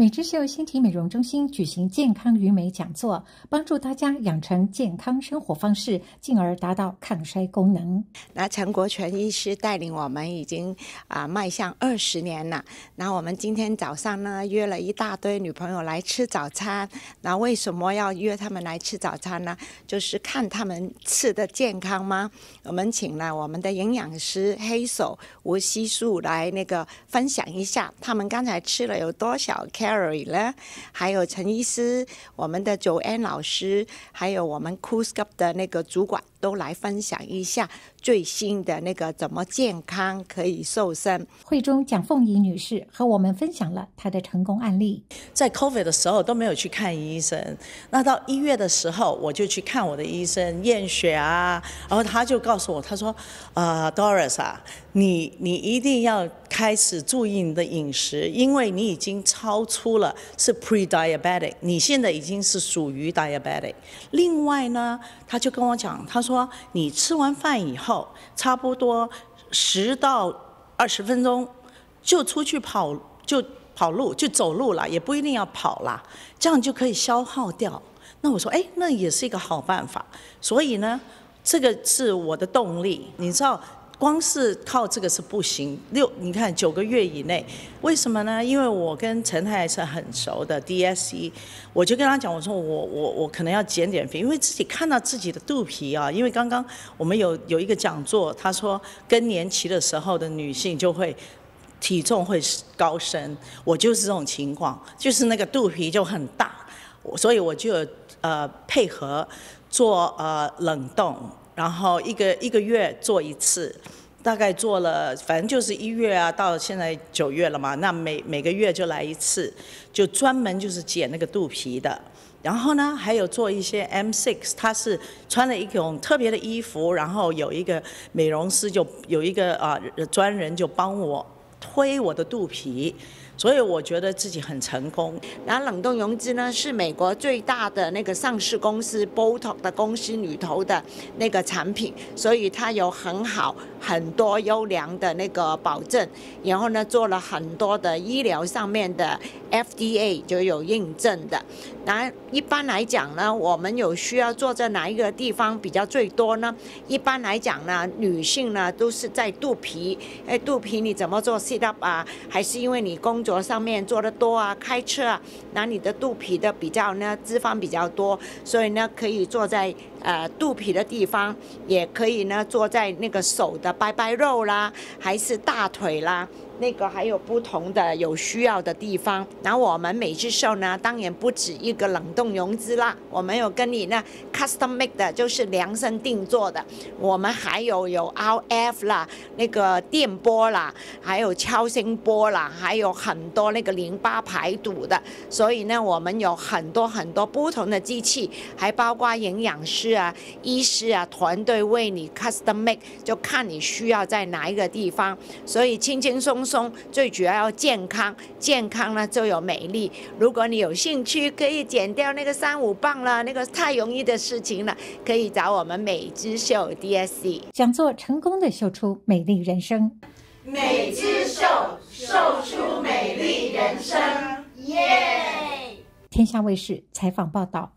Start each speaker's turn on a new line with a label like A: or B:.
A: 美之秀星体美容中心举行健康与美讲座，帮助大家养成健康生活方式，进而达到抗衰功能。
B: 那陈国权医师带领我们已经啊迈向二十年了。那我们今天早上呢约了一大堆女朋友来吃早餐。那为什么要约他们来吃早餐呢？就是看他们吃的健康吗？我们请了我们的营养师黑手吴西树来那个分享一下，他们刚才吃了有多少 k。Terry 呢，还有陈医师，我们的九安老师，还有我们 Cool s c u p 的那个主管都来分享一下最新的那个怎么健康可以瘦身。
A: 会中蒋凤仪女士和我们分享了她的成功案例。
C: 在 Covid 的时候都没有去看医生，那到一月的时候我就去看我的医生验血啊，然后他就告诉我，他说：“呃 d o r i s 啊，你你一定要开始注意你的饮食，因为你已经超出了是 pre-diabetic，你现在已经是属于 diabetic。另外呢，他就跟我讲，他说。”说你吃完饭以后，差不多十到二十分钟就出去跑，就跑路，就走路了，也不一定要跑啦，这样就可以消耗掉。那我说，哎，那也是一个好办法。所以呢，这个是我的动力，你知道。光是靠这个是不行。六，你看九个月以内，为什么呢？因为我跟陈太太是很熟的 DSE，我就跟她讲，我说我我我可能要减减肥，因为自己看到自己的肚皮啊。因为刚刚我们有有一个讲座，她说更年期的时候的女性就会体重会高升，我就是这种情况，就是那个肚皮就很大，所以我就呃配合做呃冷冻。然后一个一个月做一次，大概做了，反正就是一月啊，到现在九月了嘛，那每每个月就来一次，就专门就是减那个肚皮的。然后呢，还有做一些 M six，是穿了一种特别的衣服，然后有一个美容师就有一个啊专人就帮我推我的肚皮。所以我觉得自己很成功。然后冷冻融资呢，是美国最大的
B: 那个上市公司 Boto 的公司里头的那个产品，所以它有很好很多优良的那个保证。然后呢，做了很多的医疗上面的 FDA 就有印证的。那一般来讲呢，我们有需要做在哪一个地方比较最多呢？一般来讲呢，女性呢都是在肚皮。哎，肚皮你怎么做 Sit Up 啊？还是因为你工？坐上面做的多啊，开车啊，那你的肚皮的比较呢脂肪比较多，所以呢可以坐在呃肚皮的地方，也可以呢坐在那个手的拜拜肉啦，还是大腿啦。那个还有不同的有需要的地方，然后我们美之兽呢，当然不止一个冷冻融资啦，我们有跟你那 custom m a k e 的就是量身定做的，我们还有有 RF 啦，那个电波啦，还有超声波啦，还有很多那个淋巴排毒的，所以呢，我们有很多很多不同的机器，还包括营养师啊、医师啊团队为你 custom m a k e 就看你需要在哪一个地方，所以轻轻松。松最主要要健康，健康呢就有美丽。如果你有兴趣，可以减掉那个三五磅了，那个太容易的事情了。可以找我们美之秀 DSC，
A: 想做成功的秀出美丽人生，
B: 美之秀秀出美丽人生，
C: 耶！
A: 天下卫视采访报道。